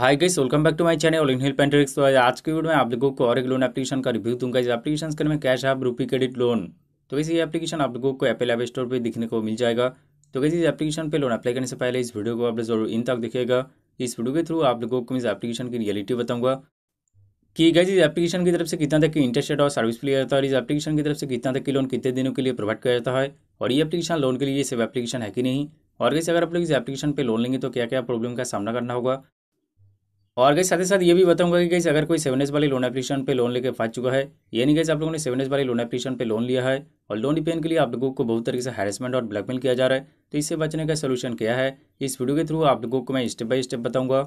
hi guys welcome back to my channel हिल पेंट्रिक्स तो आज के वीडियो में आप लोगों को और एक लोन एप्लीकेशन का रिव्यू दूंगा इस एप्लीकेशन के नाम cash app rupee credit loan तो वैसे ये एप्लीकेशन आप लोगों को एप्पल ऐप स्टोर पर दिखने को मिल जाएगा तो वैसे इस एप्लीकेशन पर लोन अप्लाई करने से पहले इस वीडियो को आप जरूर इन तक दिखेगा इस वीडियो के थ्रू आप लोगों को इस एप्लीकेशन की रियलिटी बताऊंगा कि गाइज इस एप्लीकेशन की तरफ से कितना तक की इंटरेस्ट रेट और सर्विस प्ले जाता है और इस एप्लीकेशन की तरफ से कितना तक की लोन कितने दिनों के लिए प्रोवाइड किया जाता है और ये एप्लीकेशन लोन के लिए सिर्फ एप्लीकेशन है कि नहीं और कैसे अगर आप लोग इस एप्लीकेशन पे लोन लेंगे तो क्या क्या प्रॉब्लम का सामना करना होगा और गई साथ ही साथ ये भी बताऊंगा कि गई अगर कोई सेवन एस वाली लोन एप्लीकेशन पे लोन लेके फंस चुका है ये नहीं गई आप लोगों ने सेवन एस वाली लोन एप्लीकेशन पे लोन लिया है और लोन रिपेन के लिए आप लोगों को बहुत तरीके से हैरेसमेंट और ब्लैकमेल किया जा रहा है तो इससे बचने का सोल्यूशन क्या है इस वीडियो के थ्रू आप लोगों को मैं स्टेप बाई स्टेप बताऊंगा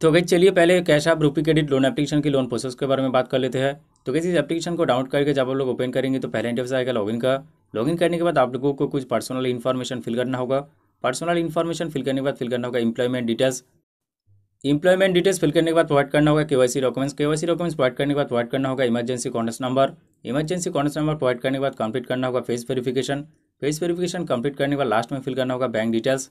तो गई चलिए पहले cash app rupee credit loan application की लोन प्रोसेस के बारे में बात कर लेते हैं तो कैसे इस एप्लीकेशन को डाउनलोड करके जब आप लोग ओपन करेंगे तो पहले इंटरव्यू आएगा लॉगिन का लॉगिन करने के बाद आप लोगों को कुछ पर्सनल इन्फॉर्मेशन फिल करना होगा पर्सनल इन्फॉर्मेशन फिल करने के बाद फिल करना होगा employment details employment details fill करने के बाद प्रोवाइड करना होगा KYC documents KYC documents provide करने के बाद प्रोवाइड करना होगा emergency contact number emergency contact number provide करने के बाद कंप्लीट करना होगा face verification face verification complete करने के बाद लास्ट में फिल करना होगा bank details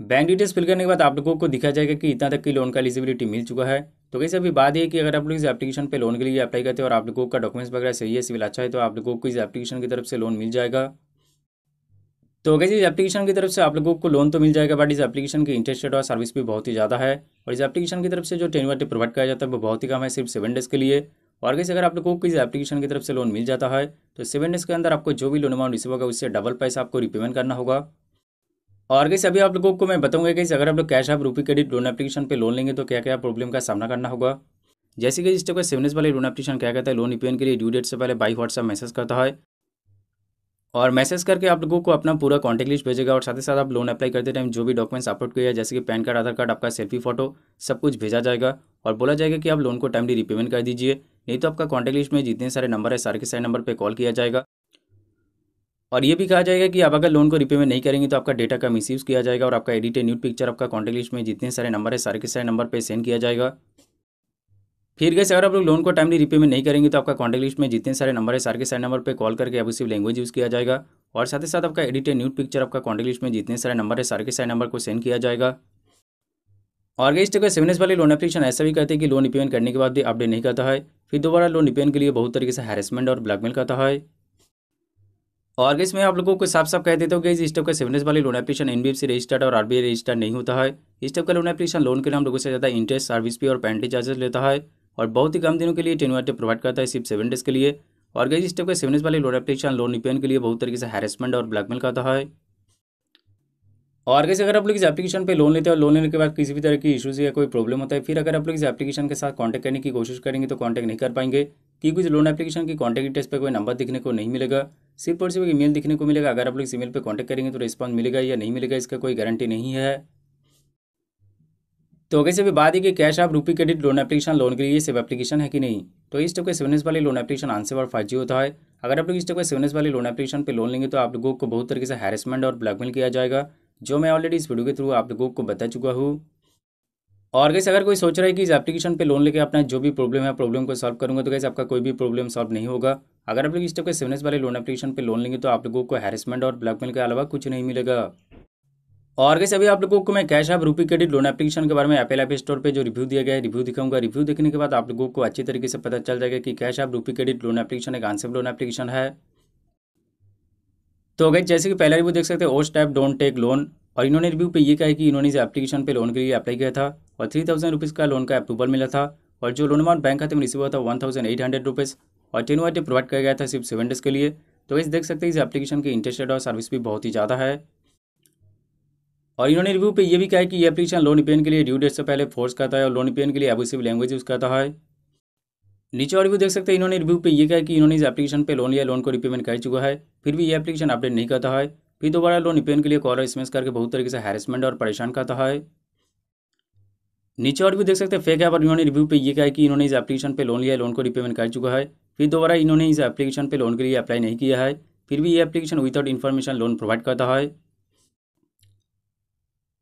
bank details fill करने के बाद आप लोगों को दिखा जाएगा कि इतना तक की लोन का एलिजिबिलिटी मिल चुका है तो कैसे अभी बात है कि अगर आप लोग इस एप्लीकेशन पर लोन के लिए अप्लाई करते हैं और आप लोगों का डॉक्यूमेंट्स वगैरह सही है सिविल अच्छा है तो आप लोगों को इस एप्लीकेशन की तरफ से लोन मिल जाएगा तो अगर इस एप्लीकेशन की तरफ से आप लोगों को लोन तो मिल जाएगा बट इस एप्लीकेशन की इंटरेस्ट रेट और सर्विस भी बहुत ही ज़्यादा है और इस एप्लीकेशन की तरफ से जो टेन वर्टी प्रोवाइड किया जाता है वो बहुत ही कम है सिर्फ सेवन डेज़ के लिए और कैसे अगर आप लोगों को इस एप्लीकेशन की तरफ से लोन मिल जाता है तो सेवन डेज़ के अंदर आपको जो भी लोन अमाउंट रिसीव होगा उससे डबल पैसा आपको रिपेमेंट करना होगा और कैसे अभी आप लोगों को मैं बताऊंगा कि अगर आप लोग cash app rupee credit loan application पे लोन लेंगे तो क्या क्या प्रॉब्लम का सामना करना होगा जैसे कि इस टाइप का डेज वाले लोन एप्लीकेशन क्या कहता है लोन रिपेमेंट के लिए ड्यू डेट से पहले बाई व्हाट्सएप मैसेज करता है और मैसेज करके आप लोगों को अपना पूरा कॉन्टैक्ट लिस्ट भेजेगा और साथ ही साथ आप लोन अप्लाई करते टाइम जो भी डॉक्यूमेंट्स अपलोड किया जैसे कि पैन कार्ड आधार कार्ड आपका सेल्फी फोटो सब कुछ भेजा जाएगा और बोला जाएगा कि आप लोन को टाइमली रिपेमेंट कर दीजिए नहीं तो आपका कॉन्टैक्ट लिस्ट में जितने सारे नंबर है सारे के सारे नंबर पर कॉल किया जाएगा और ये भी कहा जाएगा कि आप अगर लोन को रिपेमेंट नहीं करेंगे तो आपका डेटा का मिसयूज़ किया जाएगा और आपका एडिटेड न्यूड पिक्चर आपका कॉन्टैक्ट लिस्ट में जितने सारे नंबर है सारे के सारे नंबर पर सेंड किया जाएगा फिर गैस अगर आप लोग लोन को टाइमली रिपेमेंट नहीं करेंगे तो आपका कॉन्टैक्ट लिस्ट में जितने सारे नंबर है सारे के सारे नंबर पर कॉल करके सिर्फ लैंग्वेज यूज़ किया जाएगा और साथ ही साथ आपका एडिटेड न्यूट पिक्चर आपका कॉन्टैक्ट लिस्ट में जितने सारे नंबर है सारे के सारे नंबर को सेंड किया जाएगा और गई स्टेक सेवनेस वाले लोन एप्लीकेशन ऐसा भी कहते हैं कि लोन रिपेमेंट करने के बाद भी अपडेट नहीं करता है फिर दोबारा लोन रिपेमेंट के लिए बहुत तरीके से हैरेसमेंट और ब्लैकमेल करता है और गई मैं आप लोगों को साफ साफ कह देता हूँ कि इस टाइप का सेवनेस वाले लोन एप्लीकेशन एन सी रजिस्टर्ड और आरबीआई रजिस्टर्ड नहीं होता है इस टाइप का लोन एप्लीकेशन लोन के लिए हम लोगों से ज़्यादा इंटरेस्ट सर्विस फी और पेनल्टी चार्जेस लेता है और बहुत ही कम दिनों के लिए टेन टेप प्रोवाइड करता है सिर्फ सेवन डेज के लिए और गई इस टेप का सेवन डेज वाले लोन एप्लीकेशन लोन रिपेन के लिए बहुत तरीके से हैरेसमेंट और ब्लैकमेल करता है और कैसे अगर आप लोग इस एप्लीकेशन पे लोन लेते हैं और लोन लेने के बाद किसी भी तरह की इशूज़ या कोई प्रॉब्लम होता है फिर अगर आप लोग इस एप्लीकेशन के साथ कांटेक्ट करने की कोशिश करेंगे तो कांटेक्ट नहीं कर पाएंगे क्योंकि इस लोन एप्लीकेशन की कांटेक्ट डिटेल्स पे कोई नंबर दिखने को नहीं मिलेगा सिर्फ और सिर्फ ईमेल दिखने को मिलेगा अगर आप लोग इस ईमेल पर कॉन्टैक्ट करेंगे तो रिस्पॉन्स मिलेगा या नहीं मिलेगा इसका कोई गारंटी नहीं है तो अगर से भी बात है कि cash app rupee credit loan application loan के लिए सेव एप्लीकेशन है कि नहीं तो इस टाइप के सेवनेस वाली लोन एप्लीकेशन आंसर और फाइव होता है अगर आप लोग इस टाइप के सेवनेस वाली लोन एप्लीकेशन पर लोन लेंगे तो आप लोगों को बहुत तरीके से हैरेसमेंट और ब्लैकमेल किया जाएगा जो मैं ऑलरेडी इस वीडियो के थ्रू आप लोगों को बता चुका हूँ और कैसे अगर कोई सोच रहा है कि इस एप्लीकेशन पे लोन लेके अपना जो भी प्रॉब्लम है प्रॉब्लम को सॉल्व करूंगा तो कैसे आपका कोई भी प्रॉब्लम सॉल्व नहीं होगा अगर आप लोग इस टाइप के सेवनेस वाले लोन एप्लीकेशन पे लोन लेंगे तो आप लोगों को हैरेसमेंट और ब्लैकमेल के अलावा कुछ नहीं मिलेगा और कैसे अभी आप लोगों को मैं cash app rupee credit loan application के बारे में एपल ऐप स्टोर पे जो रिव्यू दिया गया है रिव्यू दिखाऊंगा रिव्यू देखने के बाद आप लोगों को अच्छी तरीके से पता चल जाएगा कि cash app rupee credit loan application एक आंसर लोन एप्लीकेशन है तो अगर जैसे कि पहला रिव्यू देख सकते हैं ओस स्टेप डोंट टेक लोन और इन्होंने रिव्यू पर ये कहा कि इन्होंने इस एप्लीकेशन पर लोन के लिए अप्लाई किया था और थ्री थाउजेंड रुपीज़ का लोन का अप्रूवल मिला था और जो लोन अमाउंट बैंक खाते में रिसीव हुआ था one thousand eight hundred rupees और टेन वाइट प्रोवाइड किया गया था सिर्फ सेवन डेज के लिए तो वैसे देख सकते हैं इस एप्लीकेशन की इंटरेस्ट रेट और सर्विस भी बहुत ही ज़्यादा है और इन्होंने रिव्यू पे ये भी कहा है कि ये एप्लीकेशन लोन रिपेन के लिए ड्यू डेट से पहले फोर्स करता है और लोन रिपेन e के लिए एबूसिव लैंग्वेज यूज़ करता है नीचे और रिव्यू देख सकते हैं इन्होंने रिव्यू पे ये कहा कि इन्होंने इस एप्लीकेशन पे लोन लिया लोन को रिपेमेंट कर चुका है फिर भी ये एप्लीकेशन अपडेट नहीं करता है फिर दोबारा लोन रिपेन e के लिए कॉल और स्मेस करके बहुत तरीके से हैरेसमेंट और परेशान करता है नीचे और भी देख सकते हैं फेक है और इन्होंने रिव्यू पे ये कहा कि इन्होंने इस एप्लीकेशन पे लोन लिया लोन को रिपेमेंट कर चुका है फिर दोबारा इन्होंने इस एप्लीकेशन पे लोन के लिए अप्लाई नहीं किया है फिर भी ये application without information loan provide करता है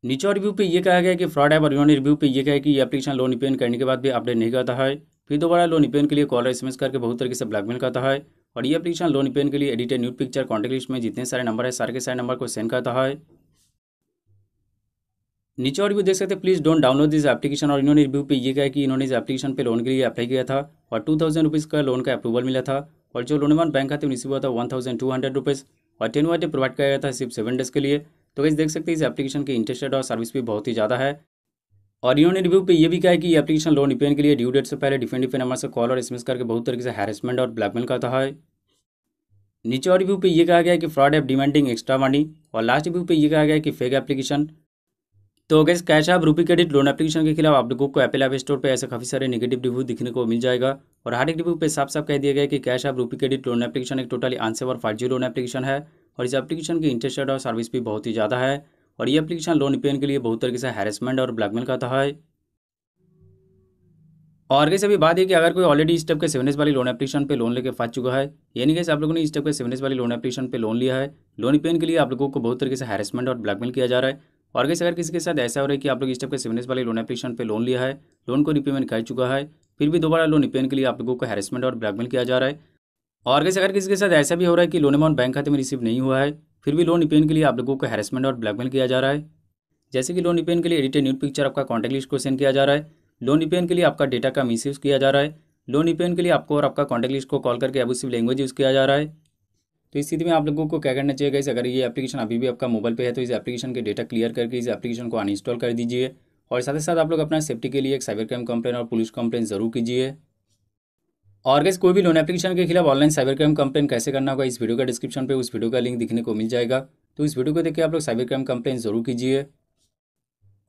नीचे रिव्यू पे ये कहा गया कि फ्रॉड ऐप और यूनी रिव्यू पे ये कहा कि ये एप्लीकेशन लोन रिपेन करने के बाद भी अपडेट नहीं करता है फिर दोबारा लोन रिपेन के लिए कॉल और एस करके बहुत तरीके से ब्लैकमेल करता है और ये एप्लीकेशन लोन रिपेन के लिए edited nude picture contact list में जितने सारे नंबर है सारे के सारे नंबर को सेंड करता है नीचे और भी देख सकते हैं please don't download this application और इन्होंने रिव्यू पे ये कहा कि इन्होंने इस एप्लीकेशन पे लोन के लिए अप्लाई किया था और टू थाउजेंड रुपीज़ का लोन का अप्रूवल मिला था और जो लोन अमाउंट बैंक खाते में रिसीव हुआ था one thousand two hundred rupees और टेन वाइट प्रोवाइड किया गया था सिर्फ सेवन डेज के लिए तो वैसे देख सकते हैं इस एप्लीकेशन के इंटरेस्टेड और सर्विस भी बहुत ही ज़्यादा है और इन्होंने रिव्यू पे ये भी कहा है कि ये एप्लीकेशन लोन रिपेन के लिए ड्यू डेट से पहले डिफरेंट डिफरेंट नंबर से कॉल और एसएमएस करके बहुत तरीके से हैरेसमेंट और ब्लैकमेल करता है नीचे और रिव्यू पे ये कहा गया है कि fraud app demanding extra money और लास्ट रिव्यू पे ये कहा गया है कि फेक एप्लीकेशन तो guys cash app rupee credit loan application के खिलाफ आप लोगों को एपल ऐप स्टोर पर ऐसे काफ़ी सारे नेगेटिव रिव्यू दिखने को मिल जाएगा और हर एक रिव्यू पर साफ साफ कह दिया गया कि cash app rupee credit loan application एक टोटली आंसर और फर्जी लोन एप्लीकेशन है और इस एप्लीकेशन की इंटरेस्ट रेट और सर्विस भी बहुत ही ज़्यादा है और ये एप्लीकेशन लोन पेन के लिए बहुत तरीके से हैरेसमेंट और ब्लैकमेल करता है और आगे से भी बात है कि अगर कोई ऑलरेडी इस टाइप के सेवनेस वाली लोन एप्लीकेशन पे लोन लेके फंस चुका है यानी कि आप लोगों ने इस टाइप के सेवनेस वाली लोन एप्लीकेशन पे लोन लिया है लोन पेन के लिए आप लोगों को बहुत तरीके से हैरेसमेंट और ब्लैकमेल किया जा रहा है और कैसे अगर किसी के साथ ऐसा हो रहा है कि आप लोग इस टाइप के सेवनेस वाली लोन एप्लीकेशन पर लोन लिया है लोन को रिपेमेंट कर चुका है फिर भी दोबारा लोन पेन के लिए आप लोगों को हैरेसमेंट और ब्लैकमेल किया जा रहा है और कैसे अगर किसी के साथ ऐसा भी हो रहा है कि लोन अमाउंट बैंक खाते में रिसीव नहीं हुआ है फिर भी लोन रिपेन के लिए आप लोगों को हैरेसमेंट और ब्लैकमेल किया जा रहा है जैसे कि लोन रिपेन के लिए एडिटेड न्यूड पिक्चर आपका कॉन्टैक्ट लिस्ट को सेंड किया जा रहा है लोन रिपेन के लिए आपका डेटा का मिस किया जा रहा है लोन रिपेन के लिए आपको और आपका कॉन्टैक्ट लिस्ट को कॉल करके एबूसिव लैंग्वेज यूज़ किया जा रहा है तो इस स्थिति में आप लोगों को क्या करना चाहिए गाइस अगर ये एप्लीकेशन अभी भी आपका मोबाइल पे है तो इस एप्लीकेशन के डेटा क्लियर करके इस एप्लीकेशन को अनइंस्टॉल कर दीजिए और साथ ही साथ आप लोग अपना सेफ्टी के लिए एक साइबर क्राइम कंप्लेन और पुलिस कंप्लेन जरूर कीजिए और गैस कोई भी लोन एप्लीकेशन के खिलाफ ऑनलाइन साइबर क्राइम कंप्लेन कैसे करना होगा इस वीडियो का डिस्क्रिप्शन पे उस वीडियो का लिंक दिखने को मिल जाएगा तो इस वीडियो को देखकर आप लोग साइबर क्राइम कंप्लेन जरूर कीजिए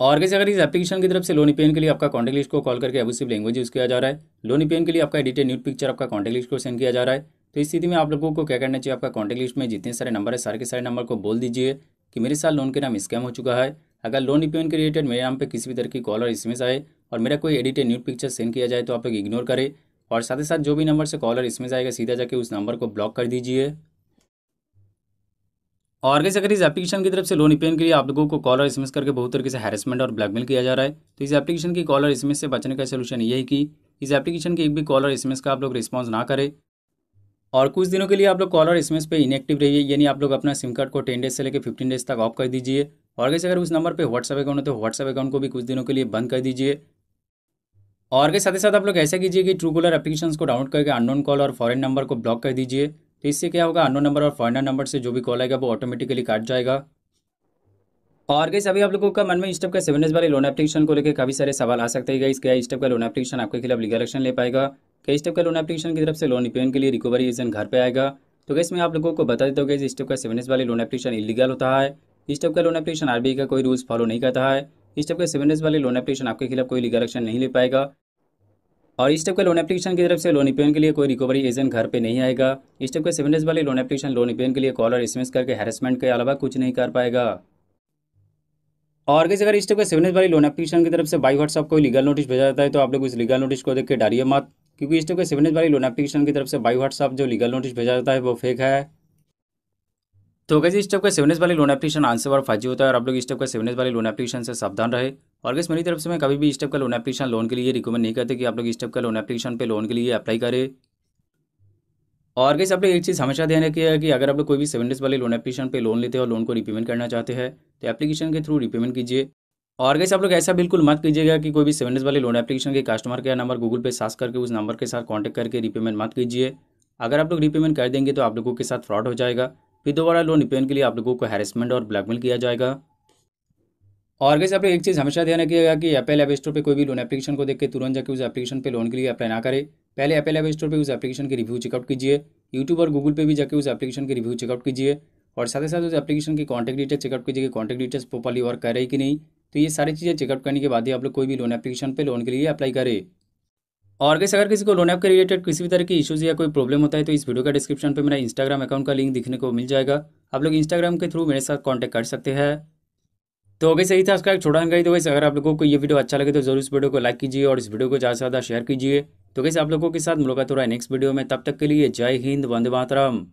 और कैसे अगर इस एप्लीकेशन की तरफ से लोन ईपेन के लिए आपका कॉन्टैक्ट लिस्ट को कॉल करके एबूसिव लैंग्वेज यूज़ किया जा रहा है लोन ईपेन के लिए आपका एडिटेड न्यूट पिक्चर आपका कॉन्टैक्ट लिस्ट को सेंड किया जा रहा है तो इस स्थिति में आप लोगों को क्या करना चाहिए आपका कॉन्टैक्ट लिस्ट में जितने सारे नंबर है सारे के सारे नंबर को बोल दीजिए कि मेरे साथ लोन के नाम स्कैम हो चुका है अगर लोन ईपेन के रिलेटेड मेरे नाम पर किसी भी तरह की कॉल और इसमें आए और मेरा कोई एडिटेड न्यूट पिक्चर सेंड किया जाए तो आप लोग इग्नोर करें और साथ ही साथ जो भी नंबर से कॉलर इसमें जाएगा सीधा जाके उस नंबर को ब्लॉक कर दीजिए और कैसे अगर इस एप्लीकेशन की तरफ से लोन रिपेन के लिए आप लोगों को कॉलर इसमें करके बहुत तरीके से हैरेसमेंट और ब्लैकमेल किया जा रहा है तो इस एप्लीकेशन की कॉलर इसमें से बचने का सोल्यूशन यही कि इस एप्लीकेशन की एक भी कॉलर इसमें का आप लोग रिस्पॉन्स ना करें और कुछ दिनों के लिए आप लोग कॉलर इसमें पे इनएक्टिव रहिए यानी आप लोग अपना सिम कार्ड को टेन डेज से लेकर फिफ्टीन डेज तक ऑफ कर दीजिए और कैसे अगर उस नंबर पर व्हाट्सअप अकाउंट है तो व्हाट्सअप अकाउंट को भी कुछ दिनों के लिए बंद कर दीजिए और के साथ ही साथ आप लोग ऐसा कीजिए कि ट्रू कॉलर एप्लीकेशन को डाउनलोड करके अननोन कॉल और फॉरन नंबर को ब्लॉक कर दीजिए तो इससे क्या होगा अननोन नंबर और फॉरनर नंबर से जो भी कॉल आएगा वो ऑटोमेटिकली काट जाएगा और गई अभी आप लोगों का मन में इस टाइप का सेवन डेज वाले लोन एप्लीकेशन को लेकर काफी सारे सवाल आ सकते हैं इसका इस टाइप का लोन एप्लीकेशन आपके खिलाफ लीगल एक्शन ले पाएगा क्या इस स्टेप का लोन एप्लीकेशन की तरफ से लोन रिपेमेंट के लिए रिकवरी एजेंट घर पर आएगा तो गैस मैं आप लोगों को बता देता हूँ कि इस टाइप का सेवन डेज वाले लोन एप्लीकेशन इलीगल होता है इस टाइप का लोन एप्लीकेशन आरबीआई का कोई रूल्स फॉलो नहीं करता है इस टाइप के सेवन डेज वाले लोन एप्लीकेशन आपके खिलाफ कोई लीगल एक्शन नहीं ले पाएगा और इस टाइप के लोन एप्लीकेशन की तरफ से लोन रिपेयन e के लिए कोई रिकवरी एजेंट घर पे नहीं आएगा इस टाइप के सेवन डेज वाले लोन एप्लीकेशन लोन रिपेयन के लिए कॉल और एसएमएस करके हेरसमेंट के अलावा कुछ नहीं कर पाएगा और कैसे अगर इस टाइप के सेवन डेज वाले लोन एप्लीकेशन की तरफ से बाई व्हाट्सअप कोई लीगल नोटिस भेजा जाता है तो आप लोग उस लीगल नोटिस को देख के डालिए मत क्योंकि इस टाइप के सेवन डेज वाले लोन एप्लीकेशन की तरफ से बाई व्हाट्सअप जो लीगल नोटिस भेजा जाता है वो फेक है तो कैसे इस टाइप का सेवनेस वाली लोन एप्लीकेशन आंसर बार फाइजी होता है और आप लोग इस टाइप का सेवनेस वाली लोन एप्लीकेशन से सावधान रहे और गैस मेरी तरफ से मैं कभी भी इस टाइप का लोन एप्लीकेशन लोन के लिए रिकमेंड नहीं करते कि आप लोग इस टाइप का लोन एप्लीकेशन पर लोन के लिए अप्लाई करें और कैसे आप लोग एक चीज़ हमेशा ध्यान रखिए कि अगर आप लोग कोई भी सेवन डेज वाले लोन एप्लीकेशन पर लोन लेते हैं और लोन को रिपेमेंट करना चाहते हैं तो एप्लीकेशन के थ्रू रिपेमेंट कीजिए और कैसे आप लोग ऐसा बिल्कुल मत कीजिएगा कि कोई भी सेवन डेज वाले लोन एप्लीकेशन के कस्टमर केयर नंबर गूगल पे सास करके उस नंबर के साथ कॉन्टैक्ट करके रिपेमेंट मत कीजिए अगर आप लोग रिपेमेंट कर देंगे तो आप लोगों के साथ फ्रॉड हो जाएगा फिर दोबारा लोन रिपेन के लिए आप लोगों को हैरेसमेंट और ब्लैकमेल किया जाएगा और कैसे आप लोग एक चीज़ हमेशा ध्यान रखिएगा कि एपल एप स्टोर पर कोई भी लोन एप्लीकेशन को देख के तुरंत जाकर उस एप्लीकेशन पर लोन के लिए अप्लाई ना करें पहले एपल एप स्टोर पर उस एप्लीकेशन के रिव्यू चेकआउट कीजिए यूट्यूब और गूगल पे भी जाकर उस एप्लीकेशन के रिव्यू चेकआउट कीजिए और साथ ही साथ उस एप्लीकेशन की कॉन्टैक्ट डिटेल्स चेकआउट कीजिए कि कॉन्टैक्ट डिटेल्स प्रॉपरली वर्क कर रही कि नहीं तो ये सारी चीज़ें चेकआउट करने के बाद ही आप लोग कोई भी लोन एप्लीकेशन पर लोन के लिए अप्लाई करें और कैसे अगर किसी को लोन ऐप के रिलेटेड किसी भी तरह की इश्यूज़ या कोई प्रॉब्लम होता है तो इस वीडियो का डिस्क्रिप्शन पर मेरा इंस्टाग्राम अकाउंट का लिंक दिखने को मिल जाएगा आप लोग इंस्टाग्राम के थ्रू मेरे साथ कॉन्टैक्ट कर सकते हैं तो अगर सही था उसका एक छोटा जानकारी तो वैसे अगर आप लोगों को ये वीडियो अच्छा लगे तो जरूर इस वीडियो को लाइक कीजिए और इस वीडियो को ज़्यादा से ज़्यादा शेयर कीजिए तो कैसे आप लोगों के साथ मुलाकात हो रहा है नेक्स्ट वीडियो में तब तक के लिए जय हिंद वंदे मातरम